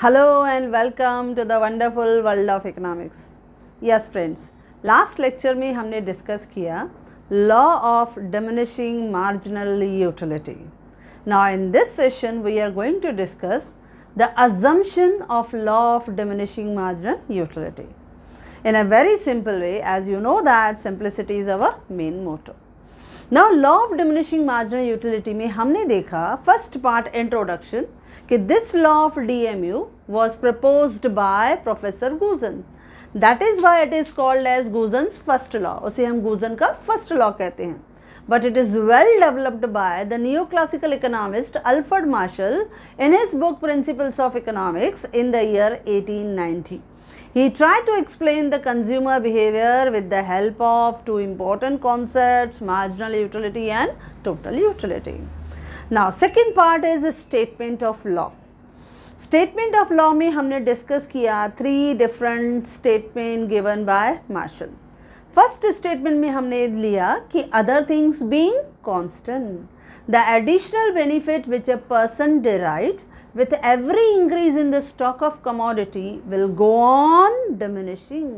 Hello and welcome to the wonderful world of economics. Yes friends, last lecture में हमने discuss किया law of diminishing marginal utility. Now in this session we are going to discuss the assumption of law of diminishing marginal utility. In a very simple way as you know that simplicity is our main motto. Now law of diminishing marginal utility में हमने देखा first part introduction कि this law of DMU was proposed by Professor Guzen, That is why it is called as Guzen's first law. उसे हम Guzan का first law कहते हैं but it is well developed by the neoclassical economist Alfred Marshall in his book Principles of Economics in the year 1890. He tried to explain the consumer behavior with the help of two important concepts marginal utility and total utility. Now second part is statement of law statement of law में हमने discuss किया three different statement given by Marshall first statement में हमने लिया कि other things being constant the additional benefit which a person derived with every increase in the stock of commodity will go on diminishing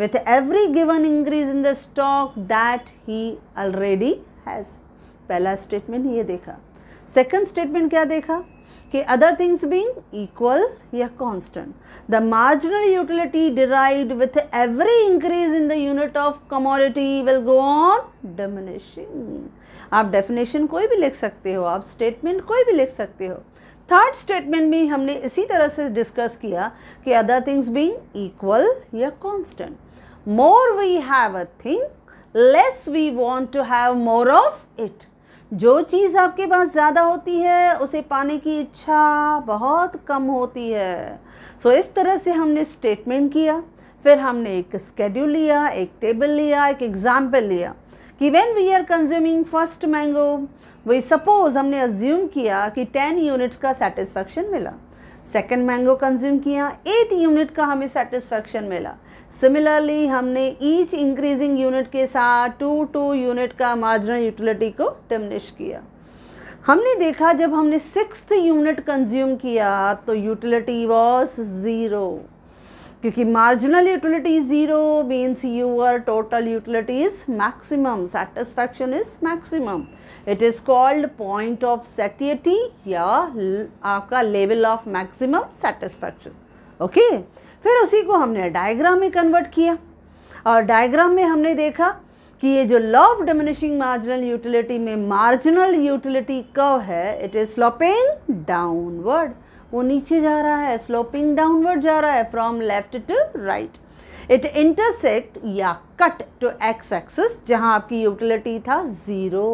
with every given increase in the stock that he already has पहला statement ये देखा second statement क्या देखा कि other things being equal या constant the marginal utility derived with every increase in the unit of commodity will go on diminishing आप definition कोई भी लिख सकते हो आप स्टेटमेंट कोई भी लिख सकते हो थर्ड स्टेटमेंट भी हमने इसी तरह से डिस्कस किया कि अदर थिंग्स बींग इक्वल या constant more we have a thing less we want to have more of it जो चीज़ आपके पास ज़्यादा होती है उसे पाने की इच्छा बहुत कम होती है सो so, इस तरह से हमने स्टेटमेंट किया फिर हमने एक स्केड्यूल लिया एक टेबल लिया एक एग्ज़ाम्पल लिया कि when we are consuming first mango वही सपोज़ हमने अज्यूम किया कि टेन यूनिट्स का सेटिस्फेक्शन मिला सेकेंड मैंगो कंज्यूम किया एट यूनिट का हमें सेटिस्फेक्शन मिला सिमिलरली हमने ईच इंक्रीजिंग यूनिट के साथ टू टू यूनिट का मार्जिनल यूटिलिटी को डिमनिश किया हमने देखा जब हमने सिक्स यूनिट कंज्यूम किया तो यूटिलिटी वॉज ज़ीरो क्योंकि marginal utility zero means your total utility is maximum satisfaction is maximum it is called point of satiety या आपका level of maximum satisfaction okay फिर उसी को हमने डायग्राम में कन्वर्ट किया और डायग्राम में हमने देखा कि ये जो law of diminishing marginal utility में मार्जिनल यूटिलिटी कव है इट इज़ स्लोपिंग डाउनवर्ड वो नीचे जा रहा है स्लोपिंग डाउनवर्ड जा रहा है from left to right it intersect या कट टू एक्स एक्सिस जहाँ आपकी यूटिलिटी था ज़ीरो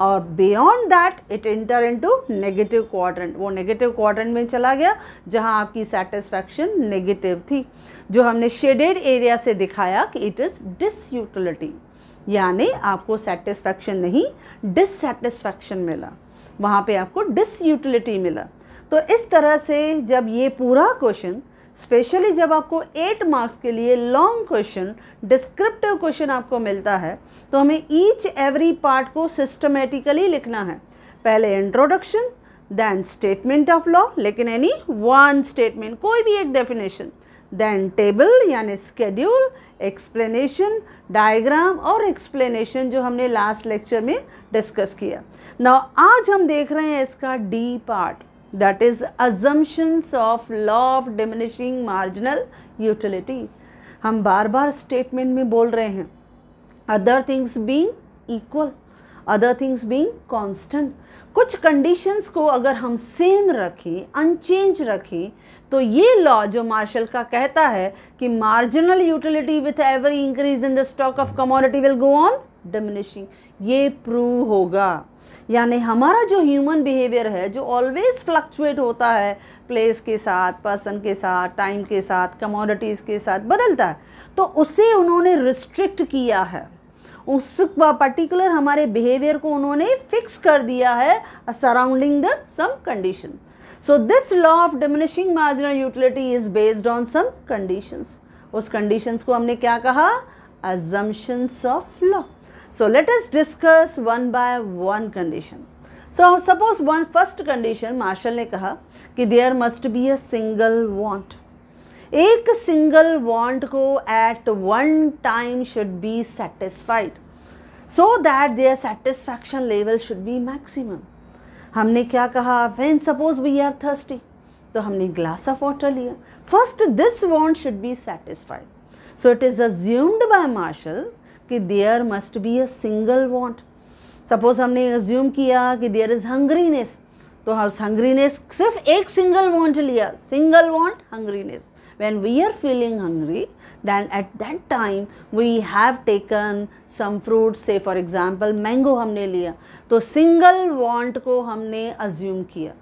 और beyond that it enter into negative quadrant वो नेगेटिव क्वाड्रेंट में चला गया जहाँ आपकी सेटिस्फैक्शन नेगेटिव थी जो हमने शेडेड एरिया से दिखाया कि इट इज़ डिसयूटिलिटी यानी आपको सेटिस्फैक्शन नहीं डिससेटिस्फैक्शन मिला वहां पे आपको डिसयूटिलिटी मिला तो इस तरह से जब ये पूरा क्वेश्चन स्पेशली जब आपको एट मार्क्स के लिए लॉन्ग क्वेश्चन डिस्क्रिप्टिव क्वेश्चन आपको मिलता है तो हमें ईच एवरी पार्ट को सिस्टमेटिकली लिखना है पहले introduction then statement of law लेकिन एनी वन स्टेटमेंट कोई भी एक डेफिनेशन देन टेबल यानी स्केड्यूल एक्सप्लेनेशन डायग्राम और एक्सप्लेनेशन जो हमने लास्ट लेक्चर में डिस्कस किया ना आज हम देख रहे हैं इसका D part that is assumptions of law of diminishing marginal utility हम बार बार स्टेटमेंट में बोल रहे हैं other things being equal other things being constant कुछ कंडीशंस को अगर हम सेम रखें अनचेंज रखें तो ये लॉ जो मार्शल का कहता है कि marginal utility with every increase in the stock of commodity will go on diminishing ये प्रूव होगा यानी हमारा जो ह्यूमन बिहेवियर है जो ऑलवेज फ्लक्चुएट होता है प्लेस के साथ पर्सन के साथ टाइम के साथ कमोडिटीज़ के साथ बदलता है तो उसे उन्होंने रिस्ट्रिक्ट किया है उस पर्टिकुलर हमारे बिहेवियर को उन्होंने फिक्स कर दिया है surrounding the some condition so this law of diminishing marginal utility is based on some conditions उस कंडीशंस को हमने क्या कहा assumptions of law So, let us discuss one by one condition. So, suppose one first condition Marshall ne kaha ki there must be a single want. Ek single want ko at one time should be satisfied. So that their satisfaction level should be maximum. Hamne kya kaha when suppose we are thirsty. So, humne glass of water liya. First, this want should be satisfied. So, it is assumed by Marshall कि there must be a single want suppose हमने assume किया कि there is हंग्रीनेस तो house hungriness सिर्फ एक single want लिया single want hungriness when we are feeling hungry then at that time we have taken some fruit से for example mango हमने लिया तो सिंगल वॉन्ट को हमने अज्यूम किया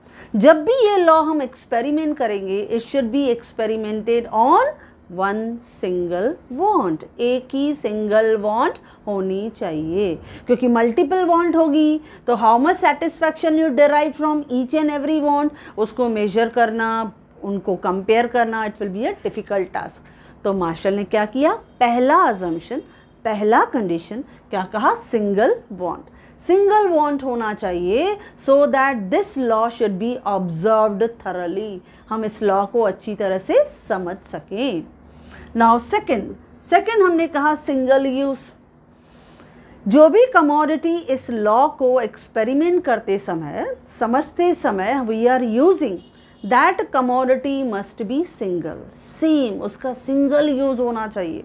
जब भी ये लॉ हम एक्सपेरिमेंट करेंगे it should be experimented on one single want एक ही सिंगल वॉन्ट होनी चाहिए क्योंकि मल्टीपल वॉन्ट होगी तो how much satisfaction you derive from each and every want उसको मेजर करना उनको कंपेयर करना it will be a difficult task तो मार्शल ने क्या किया पहला अजम्पन पहला कंडीशन क्या कहा सिंगल वॉन्ट सिंगल वॉन्ट होना चाहिए so that this law should be observed thoroughly हम इस लॉ को अच्छी तरह से समझ सकें नाउ सेकंड सेकंड हमने कहा सिंगल यूज़ जो भी कमोडिटी इस लॉ को एक्सपेरिमेंट करते समय समझते समय we are using that commodity must be single same उसका सिंगल यूज़ होना चाहिए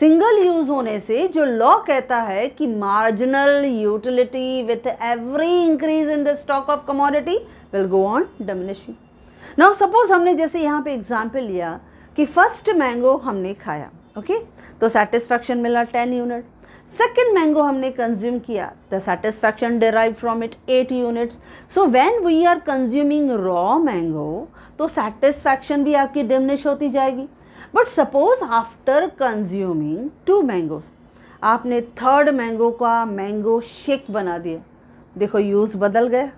सिंगल यूज़ होने से जो लॉ कहता है कि marginal utility with every increase in the stock of commodity will go on diminishing now suppose हमने जैसे यहाँ पे एग्जाम्पल लिया कि फर्स्ट मैंगो हमने खाया ओके तो सेटिस्फैक्शन मिला टेन यूनिट सेकेंड मैंगो हमने कंज्यूम किया the satisfaction derive from it eight units so when we are consuming raw mango तो सेटिस्फैक्शन भी आपकी डिमनिश होती जाएगी but suppose after consuming two mangoes आपने थर्ड मैंगो का मैंगो शेक बना दिया देखो यूज़ बदल गया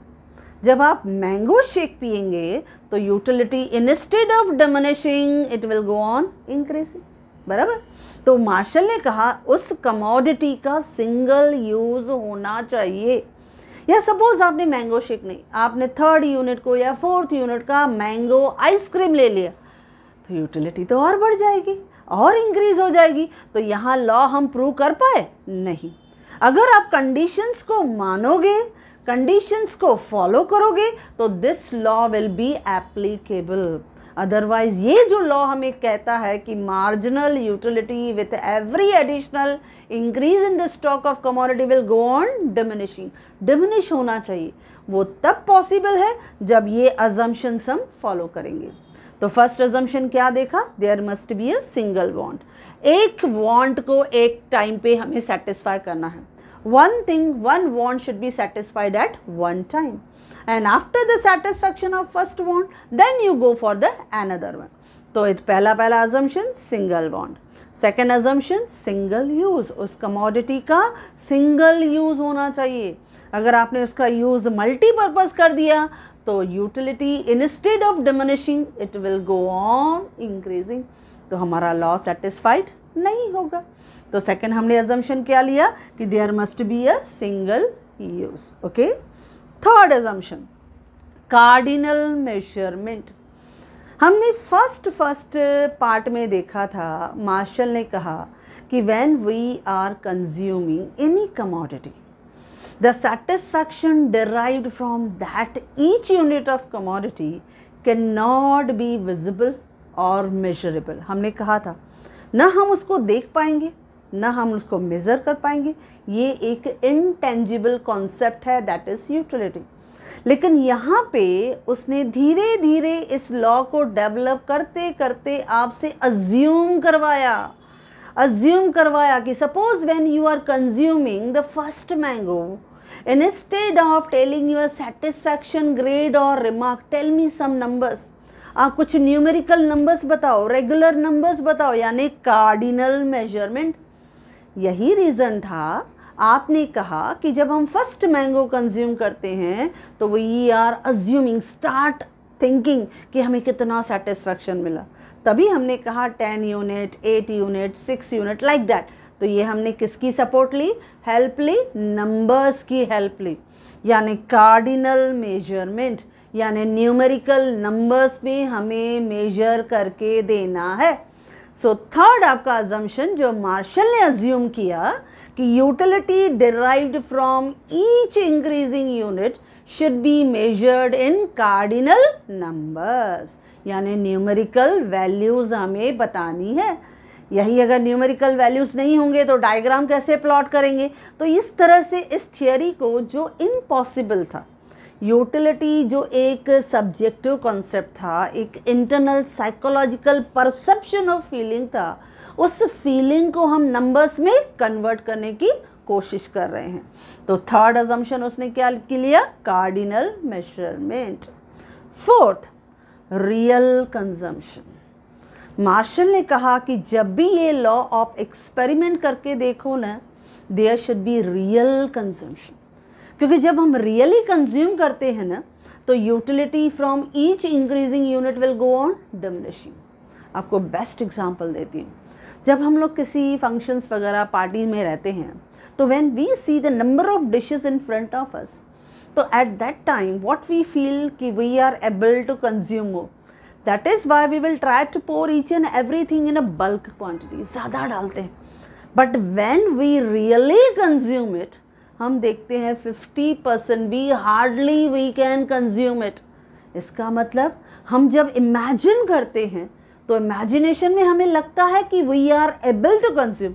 जब आप मैंगो शेक पियेंगे तो utility instead of diminishing it will go on increasing बराबर तो मार्शल ने कहा उस कमोडिटी का सिंगल यूज़ होना चाहिए या सपोज आपने मैंगो शेक नहीं आपने थर्ड यूनिट को या फोर्थ यूनिट का मैंगो आइसक्रीम ले लिया तो यूटिलिटी तो और बढ़ जाएगी और इंक्रीज हो जाएगी तो यहाँ लॉ हम प्रूव कर पाए नहीं अगर आप कंडीशंस को मानोगे कंडीशंस को फॉलो करोगे तो this law will be applicable otherwise ये जो लॉ हमें कहता है कि marginal utility with every additional increase in the stock of commodity will go on diminishing diminish होना चाहिए वो तब पॉसिबल है जब ये अजम्पन्स हम फॉलो करेंगे तो फर्स्ट एजम्पन क्या देखा there must be a single want एक वॉन्ट को एक टाइम पे हमें सेटिस्फाई करना है one thing, one want should be satisfied at one time. And after the satisfaction of first want, then you go for the another one. तो it पहला पहला assumption single want Second assumption single use. उस commodity का single use होना चाहिए अगर आपने उसका यूज मल्टीपर्पज़ कर दिया तो utility instead of diminishing it will go on increasing तो हमारा law satisfied नहीं होगा तो सेकंड हमने एजम्पन क्या लिया कि there must be a single use okay third assumption cardinal measurement हमने फर्स्ट फर्स्ट पार्ट में देखा था मार्शल ने कहा कि when we are consuming any commodity the satisfaction satisfaction from that each unit of commodity can not be visible और measurable हमने कहा था ना हम उसको देख पाएंगे ना हम उसको मेज़र कर पाएंगे ये एक इनटेंजिबल कॉन्सेप्ट है दैट इज़ यूटिलिटी लेकिन यहाँ पे उसने धीरे धीरे इस लॉ को डेवलप करते करते आपसे अज्यूम करवाया अज्यूम करवाया कि suppose when you are consuming the first mango instead of telling your satisfaction grade और remark tell me some numbers आप कुछ न्यूमेरिकल नंबर्स बताओ रेगुलर नंबर्स बताओ यानी कार्डिनल मेजरमेंट यही रीज़न था आपने कहा कि जब हम फर्स्ट मैंगो कंज्यूम करते हैं तो we are assuming start thinking कि हमें कितना सेटिस्फेक्शन मिला तभी हमने कहा ten unit eight unit six unit like that तो ये हमने किसकी सपोर्ट ली हेल्प ली नंबर्स की हेल्प ली यानी कार्डिनल मेजरमेंट यानी न्यूमेरिकल नंबर्स भी हमें मेजर करके देना है सो so, थर्ड आपका अजम्पन जो मार्शल ने अज्यूम किया कि utility derived from each increasing unit should be measured in cardinal numbers यानी न्यूमेरिकल वैल्यूज़ हमें बतानी है यही अगर न्यूमेरिकल वैल्यूज़ नहीं होंगे तो डायग्राम कैसे प्लॉट करेंगे तो इस तरह से इस थियोरी को जो इम्पॉसिबल था यूटिलिटी जो एक सब्जेक्टिव कॉन्सेप्ट था एक internal psychological perception of feeling था उस फीलिंग को हम नंबर्स में कन्वर्ट करने की कोशिश कर रहे हैं तो थर्ड अजम्पन उसने क्या लिया cardinal measurement fourth real consumption Marshall ने कहा कि जब भी ये लॉ आप एक्सपेरिमेंट करके देखो ना there should be real consumption क्योंकि जब हम रियली कंज्यूम करते हैं ना तो utility from each increasing unit will go on diminishing आपको बेस्ट एग्जाम्पल देती हूँ जब हम लोग किसी फंक्शंस वगैरह पार्टी में रहते हैं तो when we see the number of dishes in front of us तो at that time what we feel कि we are able to consume वो that is why we will try to pour each and everything in a bulk quantity ज़्यादा डालते हैं but when we really consume it हम देखते हैं fifty percent भी hardly we can consume it इसका मतलब हम जब इमेजिन करते हैं तो इमेजिनेशन में हमें लगता है कि we are able to consume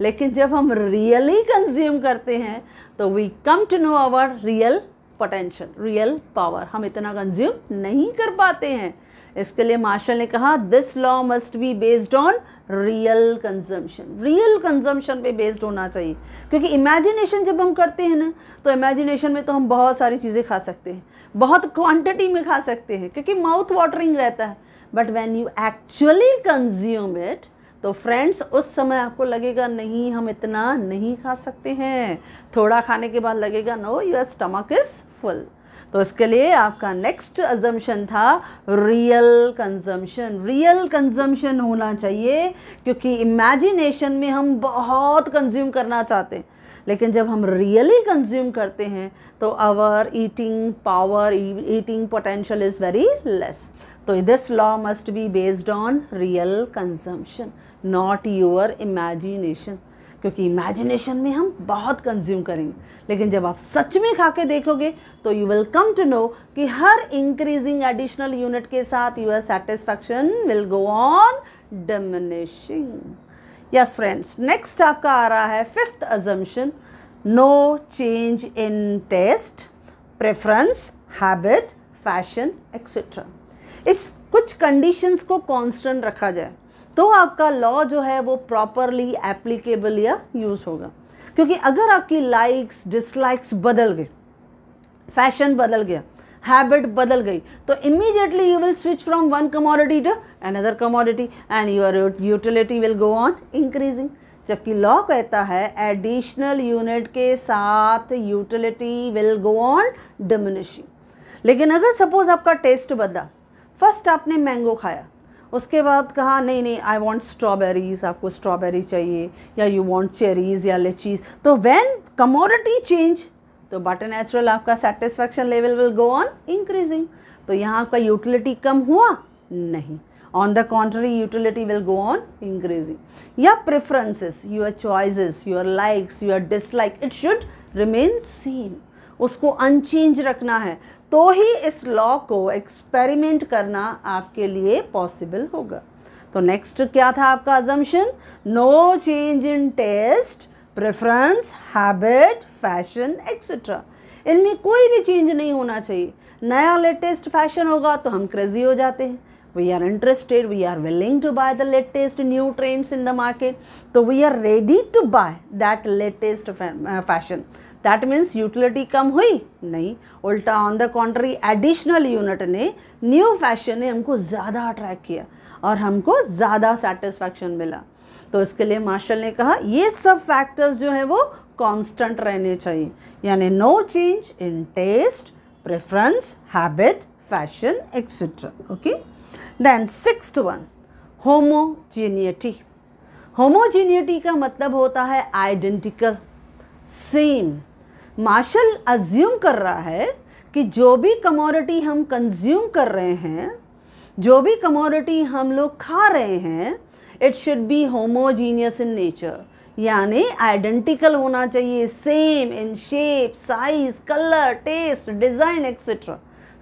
लेकिन जब हम रियली कंज्यूम करते हैं तो we come to know our real potential real power हम इतना कंज्यूम नहीं कर पाते हैं इसके लिए मार्शल ने कहा this law must be based on real consumption real consumption पे बेस्ड होना चाहिए क्योंकि इमेजिनेशन जब हम करते हैं ना तो इमेजिनेशन में तो हम बहुत सारी चीज़ें खा सकते हैं बहुत क्वांटिटी में खा सकते हैं क्योंकि माउथ वाटरिंग रहता है but when you actually consume it तो फ्रेंड्स उस समय आपको लगेगा नहीं हम इतना नहीं खा सकते हैं थोड़ा खाने के बाद लगेगा no your stomach is full तो इसके लिए आपका नेक्स्ट अजम्पन था रियल कंजम्पशन रियल कंजम्पशन होना चाहिए क्योंकि इमेजिनेशन में हम बहुत कंज्यूम करना चाहते हैं लेकिन जब हम रियली कंज्यूम करते हैं तो our eating power eating potential is very less तो this law must be based on real consumption not your imagination क्योंकि इमेजिनेशन में हम बहुत कंज्यूम करेंगे लेकिन जब आप सच में खा के देखोगे तो you will come to know कि हर इंक्रीजिंग एडिशनल यूनिट के साथ your satisfaction will go on diminishing yes friends next आपका आ रहा है fifth assumption no change in taste preference habit fashion etcetera इस कुछ कंडीशंस को कांस्टेंट रखा जाए तो आपका लॉ जो है वो प्रॉपरली एप्लीकेबल या यूज़ होगा क्योंकि अगर आपकी लाइक्स डिसलाइक्स बदल गई फैशन बदल गया हैबिट बदल गई तो immediately you will switch from one commodity to another commodity and your utility will go on increasing जबकि लॉ कहता है एडिशनल यूनिट के साथ utility will go on diminishing लेकिन अगर सपोज आपका टेस्ट बदला फर्स्ट आपने मैंगो खाया उसके बाद कहा नहीं नहीं आई वॉन्ट स्ट्रॉबेरीज आपको स्ट्रॉबेरी चाहिए या यू वॉन्ट चेरीज या लिचीज तो वैन कमोडिटी चेंज तो बटर नेचुरल आपका satisfaction level will go on increasing तो यहाँ आपका यूटिलिटी कम हुआ नहीं on the contrary utility will go on increasing या preferences your choices your likes your dislike it should remain same उसको अनचेंज रखना है तो ही इस लॉ को एक्सपेरिमेंट करना आपके लिए पॉसिबल होगा तो नेक्स्ट क्या था आपका assumption no change in taste preference habit fashion etcetera इनमें कोई भी चेंज नहीं होना चाहिए नया लेटेस्ट फैशन होगा तो हम क्रेजी हो जाते हैं we are interested we are willing to buy the latest new trends in the market तो we are ready to buy that latest fashion that means utility कम हुई नहीं उल्टा on the contrary additional unit ने new fashion ने हमको ज़्यादा attract किया और हमको ज़्यादा सेटिस्फैक्शन मिला तो इसके लिए मार्शल ने कहा ये सब फैक्टर्स जो हैं वो कांस्टेंट रहने चाहिए यानी no change in taste preference habit fashion etcetera okay then sixth one homogeneity homogeneity का मतलब होता है आइडेंटिकल सेम मार्शल अज्यूम कर रहा है कि जो भी कमोडिटी हम कंज्यूम कर रहे हैं जो भी कमोडिटी हम लोग खा रहे हैं it should be homogeneous in nature यानी आइडेंटिकल होना चाहिए same in shape size colour taste design etcetera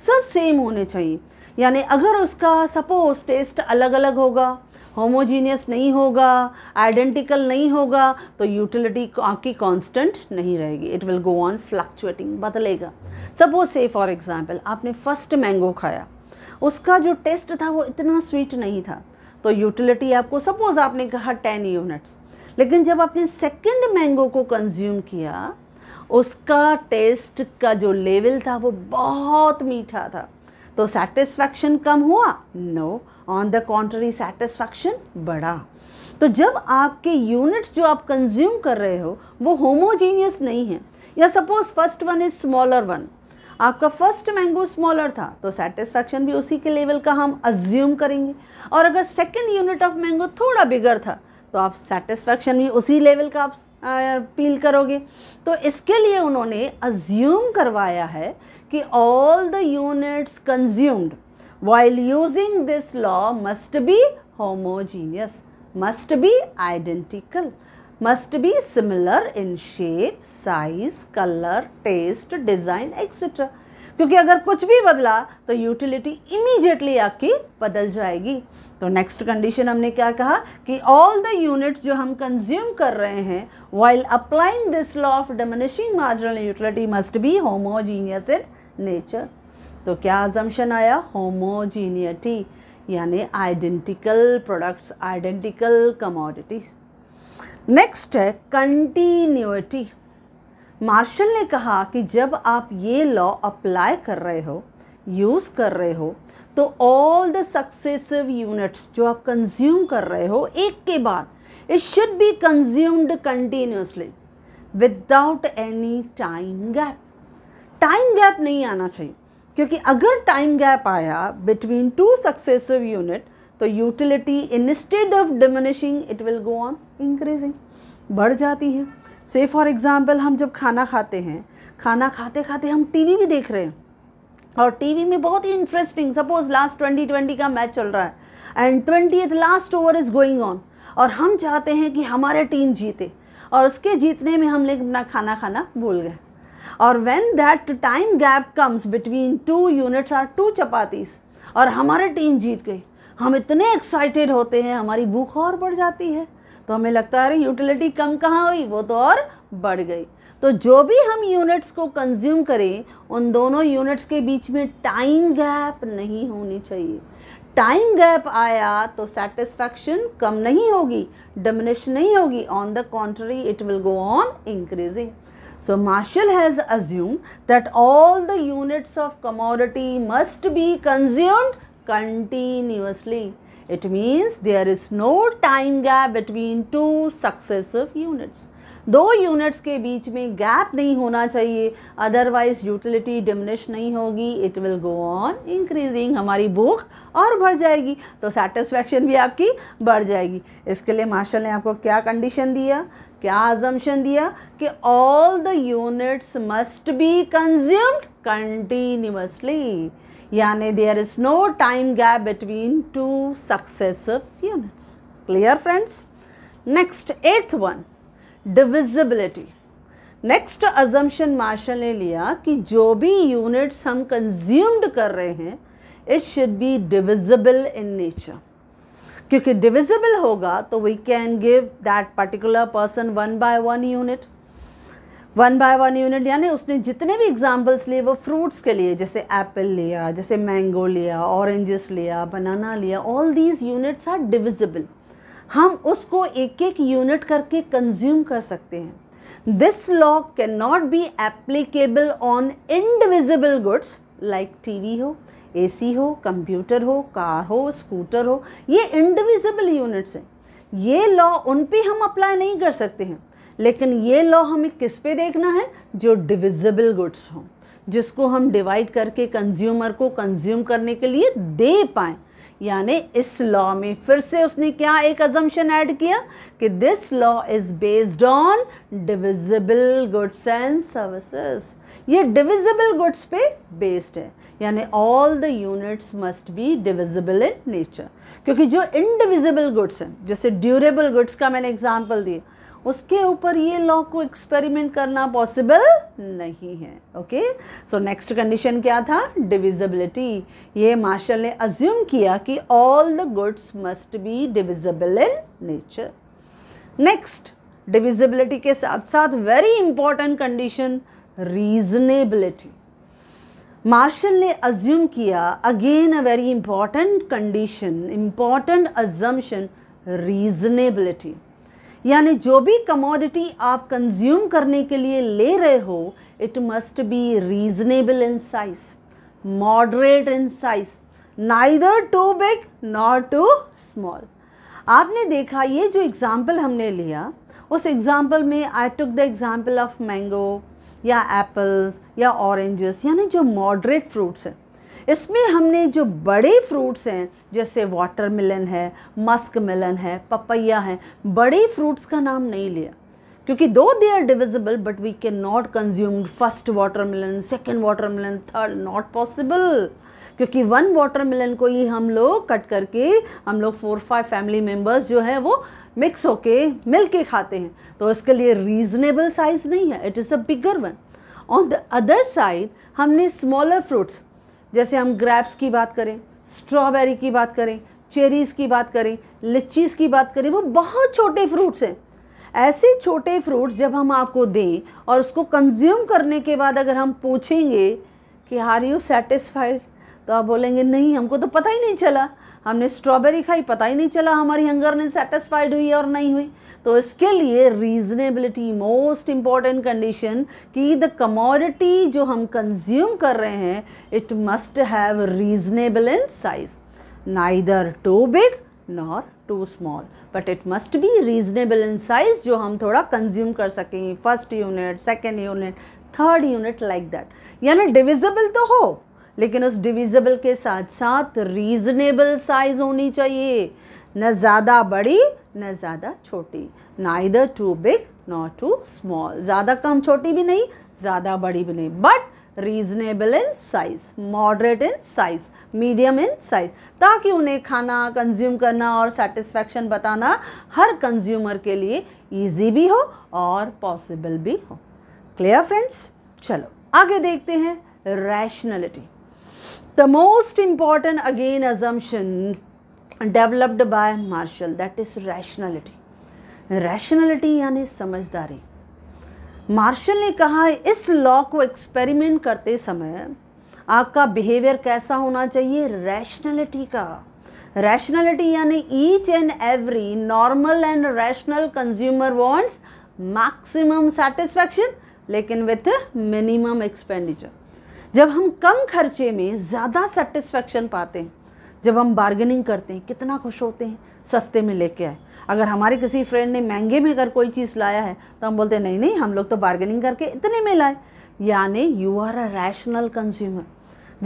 सब सेम होने चाहिए यानी अगर उसका सपोज टेस्ट अलग अलग होगा होमोजीनियस नहीं होगा आइडेंटिकल नहीं होगा तो यूटिलिटी आपकी कांस्टेंट नहीं रहेगी it will go on fluctuating बदलेगा सपोज से फॉर एग्जांपल आपने फर्स्ट मैंगो खाया उसका जो टेस्ट था वो इतना स्वीट नहीं था तो यूटिलिटी आपको सपोज आपने कहा टेन यूनिट्स लेकिन जब आपने सेकेंड मैंगो को कंज्यूम किया उसका टेस्ट का जो लेवल था वो बहुत मीठा था तो सेटिस्फैक्शन कम हुआ no no. On the contrary satisfaction बढ़ा तो जब आपके यूनिट्स जो आप कंज्यूम कर रहे हो वो होमोजीनियस नहीं है या suppose first one is smaller one आपका फर्स्ट मैंगो स्मॉलर था तो सेटिस्फैक्शन भी उसी के लेवल का हम अज्यूम करेंगे और अगर सेकेंड यूनिट ऑफ मैंगो थोड़ा बिगर था तो आप सेटिस्फैक्शन भी उसी लेवल का आप फील करोगे तो इसके लिए उन्होंने अज्यूम करवाया है कि all the units consumed while using this law must be homogeneous, must be identical, must be similar in shape, size, color, taste, design, etc. क्योंकि अगर कुछ भी बदला तो यूटिलिटी इमीजिएटली आपकी बदल जाएगी तो नेक्स्ट कंडीशन हमने क्या कहा कि ऑल द यूनिट्स जो हम कंज्यूम कर रहे हैं while applying this law of diminishing marginal utility must be homogeneous in nature तो क्या जम्शन आया होमोजीनियटी यानी identical products identical commodities next है कंटिन्यूटी मार्शल ने कहा कि जब आप ये लॉ अप्लाई कर रहे हो यूज़ कर रहे हो तो ऑल द सक्सेसिव यूनिट्स जो आप कंज्यूम कर रहे हो एक के बाद it should be consumed continuously without any time gap time gap नहीं आना चाहिए क्योंकि अगर टाइम गैप आया बिटवीन टू सक्सेसिव यूनिट तो utility instead of diminishing it will go on increasing बढ़ जाती है से फॉर एग्ज़ाम्पल हम जब खाना खाते हैं खाना खाते खाते हम टीवी भी देख रहे हैं और टीवी में बहुत ही interesting suppose last twenty twenty का मैच चल रहा है and twenty last over is going on और हम चाहते हैं कि हमारे टीम जीते और उसके जीतने में हम लोग अपना खाना खाना भूल गए और when that time gap comes between two units are two chapatis और हमारी टीम जीत गई हम इतने एक्साइटेड होते हैं हमारी भूख और बढ़ जाती है तो हमें लगता है अरे यूटिलिटी कम कहाँ हुई वो तो और बढ़ गई तो जो भी हम यूनिट्स को कंज्यूम करें उन दोनों यूनिट्स के बीच में टाइम गैप नहीं होनी चाहिए टाइम गैप आया तो सेटिस्फैक्शन कम नहीं होगी डमिनिश नहीं होगी on the contrary it will go on increasing So Marshall has assumed that all the units of commodity must be consumed continuously. It means there is no time gap between two successive units. दो units के बीच में gap नहीं होना चाहिए otherwise utility diminish नहीं होगी it will go on increasing हमारी भूख और बढ़ जाएगी तो सेटिस्फैक्शन भी आपकी बढ़ जाएगी इसके लिए मार्शल ने आपको क्या कंडीशन दिया क्या आजमशन दिया कि all the units must be consumed continuously यानी there is no time gap between two successive units clear friends next eighth one divisibility next assumption Marshall ने लिया कि जो भी यूनिट्स हम कंज्यूम्ड कर रहे हैं it should be divisible in nature क्योंकि डिविजिबल होगा तो we can give that particular person one by one unit one by one unit यानी उसने जितने भी एग्जाम्पल्स लिए वो फ्रूट्स के लिए जैसे एप्पल लिया जैसे मैंगो लिया ऑरेंजेस लिया बनाना लिया all these units are divisible हम उसको एक एक यूनिट करके कंज्यूम कर सकते हैं this law can not be applicable on indivisible goods like TV हो एसी हो कंप्यूटर हो कार हो स्कूटर हो ये इंडिविजिबल यूनिट्स हैं ये लॉ उन पे हम अप्लाई नहीं कर सकते हैं लेकिन ये लॉ हमें किस पे देखना है जो डिविजिबल गुड्स हों जिसको हम डिवाइड करके कंज्यूमर को कंज्यूम करने के लिए दे पाएँ यानी इस लॉ में फिर से उसने क्या एक अजम्पन ऐड किया कि this law is based on divisible goods and services ये डिविजिबल गुड्स पे बेस्ड है यानी all the units must be divisible in nature क्योंकि जो इनडिविजिबल गुड्स हैं जैसे ड्यूरेबल गुड्स का मैंने एग्जाम्पल दिया उसके ऊपर ये लॉ को एक्सपेरिमेंट करना पॉसिबल नहीं है ओके सो नेक्स्ट कंडीशन क्या था डिविजिबिलिटी ये मार्शल ने अज्यूम किया कि all the goods must be divisible in nature next divisibility के साथ साथ very important condition reasonability Marshall ने अज्यूम किया again a very important condition important assumption reasonability यानी जो भी कमोडिटी आप कंज्यूम करने के लिए ले रहे हो it must be reasonable in size moderate in size neither too big not too small आपने देखा ये जो एग्ज़ाम्पल हमने लिया उस एग्ज़ाम्पल में I took the example of mango या एप्पल्स या ऑरेंजेस यानी जो मॉडरेट फ्रूट्स हैं इसमें हमने जो बड़े फ्रूट्स हैं जैसे वाटर मिलन है मस्क मिलन है पपैया है बड़े फ्रूट्स का नाम नहीं लिया क्योंकि though they are divisible but we can not consume first watermelon second watermelon third not possible क्योंकि वन वाटर मिलन को ही हम लोग कट करके हम लोग फोर फाइव फैमिली मेम्बर्स जो है वो मिक्स होके मिल के खाते हैं तो इसके लिए रीजनेबल साइज़ नहीं है it is a bigger one on the other side हमने स्मॉलर फ्रूट्स जैसे हम ग्रैप्स की बात करें स्ट्रॉबेरी की बात करें चेरीज़ की बात करें लिचीज़ की बात करें वो बहुत छोटे फ्रूट्स हैं ऐसे छोटे फ्रूट्स जब हम आपको दें और उसको कंज्यूम करने के बाद अगर हम पूछेंगे कि आर यू सेटिस्फाइड तो आप बोलेंगे नहीं हमको तो पता ही नहीं चला हमने स्ट्रॉबेरी खाई पता ही नहीं चला हमारी हंगर ने सेटिस्फाइड हुई और नहीं हुई तो इसके लिए रीजनेबिलिटी मोस्ट इम्पॉर्टेंट कंडीशन कि द कमोडिटी जो हम कंज्यूम कर रहे हैं it must have reasonable in size neither too big nor too small but it must be reasonable in size जो हम थोड़ा कंज्यूम कर सकें first unit second unit third unit like that यानी डिविजिबल तो हो लेकिन उस डिविज़िबल के साथ साथ रीज़नेबल साइज़ होनी चाहिए न ज़्यादा बड़ी न ज़्यादा छोटी ना इधर टू बिग ना टू स्मॉल ज़्यादा कम छोटी भी नहीं ज़्यादा बड़ी भी नहीं but reasonable in size moderate in size medium in size ताकि उन्हें खाना कंज्यूम करना और सेटिस्फैक्शन बताना हर कंज्यूमर के लिए ईजी भी हो और पॉसिबल भी हो क्लियर फ्रेंड्स चलो आगे देखते हैं rationality The most important again assumption developed by Marshall that is rationality. Rationality यानी समझदारी मार्शल ने कहा इस लॉ को एक्सपेरिमेंट करते समय आपका बिहेवियर कैसा होना चाहिए रैशनलिटी का रैशनलिटी यानी each and every normal and rational consumer wants maximum satisfaction लेकिन विथ मिनिमम एक्सपेंडिचर जब हम कम खर्चे में ज़्यादा सेटिस्फेक्शन पाते हैं जब हम बार्गेनिंग करते हैं कितना खुश होते हैं सस्ते में लेके आए अगर हमारे किसी फ्रेंड ने महंगे में अगर कोई चीज़ लाया है तो हम बोलते हैं नहीं नहीं हम लोग तो बार्गेनिंग करके इतने में लाए यानी you are a rational consumer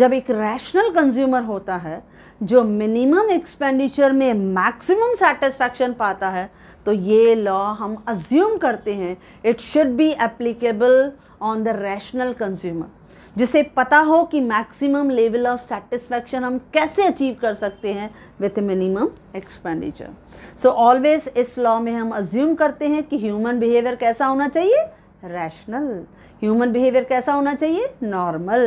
जब एक रैशनल कंज्यूमर होता है जो मिनिमम एक्सपेंडिचर में मैक्सिमम सेटिस्फैक्शन पाता है तो ये लॉ हम अज्यूम करते हैं it should be applicable on the rational consumer जिसे पता हो कि मैक्सिमम लेवल ऑफ सेटिस्फैक्शन हम कैसे अचीव कर सकते हैं with minimum expenditure so always इस लॉ में हम अज्यूम करते हैं कि ह्यूमन बिहेवियर कैसा होना चाहिए रैशनल ह्यूमन बिहेवियर कैसा होना चाहिए नॉर्मल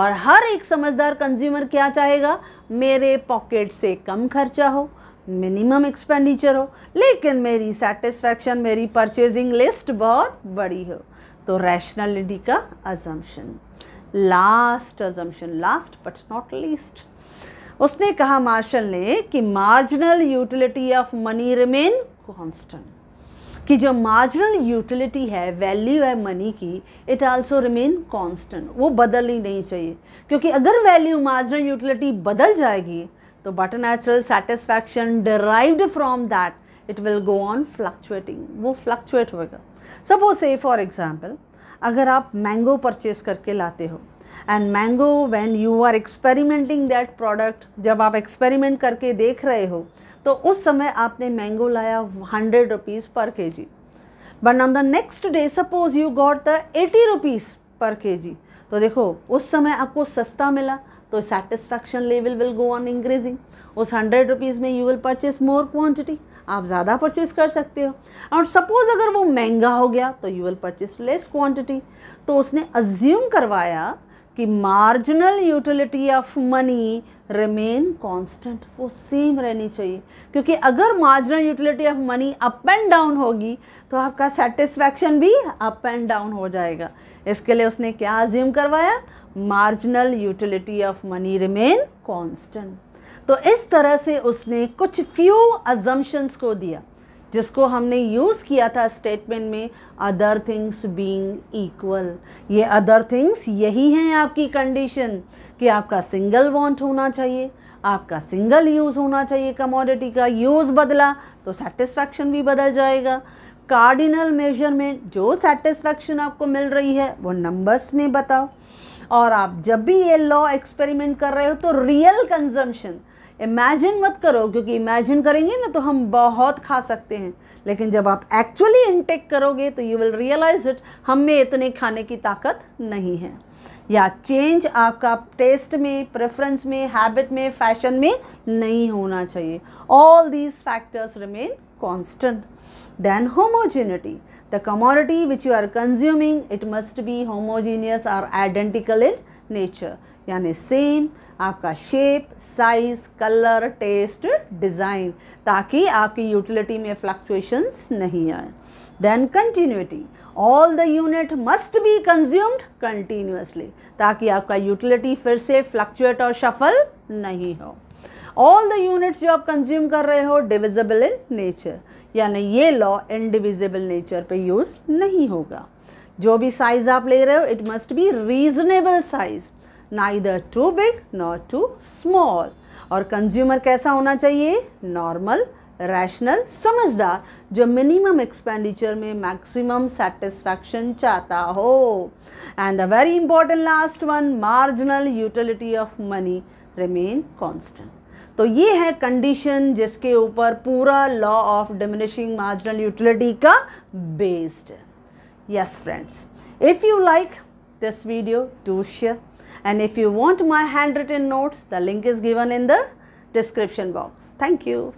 और हर एक समझदार कंज्यूमर क्या चाहेगा मेरे पॉकेट से कम खर्चा हो मिनिमम एक्सपेंडिचर हो लेकिन मेरी सेटिस्फैक्शन मेरी परचेजिंग लिस्ट बहुत बड़ी हो तो रैशनलिटी का assumption last assumption last but not least उसने कहा मार्शल ने कि marginal utility of money remain constant कि जो मार्जिनल यूटिलिटी है वैल्यू है मनी की इट आल्सो रिमेन कांस्टेंट वो बदल ही नहीं चाहिए क्योंकि अगर वैल्यू मार्जिनल यूटिलिटी बदल जाएगी तो but natural satisfaction derived from that it will go on fluctuating वो फ्लक्चुएट होगा सपोज से फॉर एग्जाम्पल अगर आप मैंगो परचेस करके लाते हो and mango when you are experimenting that product जब आप एक्सपेरिमेंट करके देख रहे हो तो उस समय आपने मैंगो लाया hundred rupees per K G but on the next day suppose you got the eighty rupees per K जी तो देखो उस समय आपको सस्ता मिला तो satisfaction level will go on increasing उस हंड्रेड रुपीज़ में you will purchase more quantity आप ज़्यादा परचेज़ कर सकते हो और सपोज़ अगर वो महंगा हो गया तो you will purchase less quantity तो उसने अज्यूम करवाया कि marginal utility of money remain constant वो सेम रहनी चाहिए क्योंकि अगर marginal utility of money up and down होगी तो आपका सेटिस्फैक्शन भी अप एंड डाउन हो जाएगा इसके लिए उसने क्या अज्यूम करवाया marginal utility of money remain constant तो इस तरह से उसने कुछ फ्यू अजम्पन्स को दिया जिसको हमने यूज़ किया था स्टेटमेंट में अदर थिंग्स बीइंग इक्वल ये अदर थिंग्स यही हैं आपकी कंडीशन कि आपका सिंगल वांट होना चाहिए आपका सिंगल यूज़ होना चाहिए कमोडिटी का यूज़ बदला तो सेटिस्फैक्शन भी बदल जाएगा कार्डिनल मेजरमेंट जो सेटिस्फैक्शन आपको मिल रही है वो नंबर्स में बताओ और आप जब भी ये लॉ एक्सपेरिमेंट कर रहे हो तो रियल कंजम्पशन इमेजिन मत करो क्योंकि इमेजिन करेंगे ना तो हम बहुत खा सकते हैं लेकिन जब आप एक्चुअली इनटेक करोगे तो यू विल रियलाइज इट हम में इतने खाने की ताकत नहीं है या चेंज आपका टेस्ट में प्रेफरेंस में हैबिट में फैशन में नहीं होना चाहिए all these factors remain constant then homogeneity the commodity which you are consuming it must be homogeneous are identical in nature यानी सेम आपका shape size colour taste design ताकि आपकी यूटिलिटी में फ्लक्चुएशंस नहीं आए then continuity all the unit must be consumed continuously ताकि आपका utility फिर से फ्लक्चुएट और शफल नहीं हो ऑल द यूनिट्स जो आप कंज्यूम कर रहे हो डिविजिबल इन नेचर यानी ये लॉ इनडिविजिबल नेचर पे यूज़ नहीं होगा जो भी साइज़ आप ले रहे हो it must be reasonable size neither too big nor too small और कंज्यूमर कैसा होना चाहिए नॉर्मल रैशनल समझदार जो मिनिमम एक्सपेंडिचर में मैक्सिमम सेटिस्फैक्शन चाहता हो and the very important last one marginal utility of money remain constant तो ये है कंडीशन जिसके ऊपर पूरा law of diminishing marginal utility का based yes friends if you like this video to share And if you want my handwritten notes, the link is given in the description box. Thank you.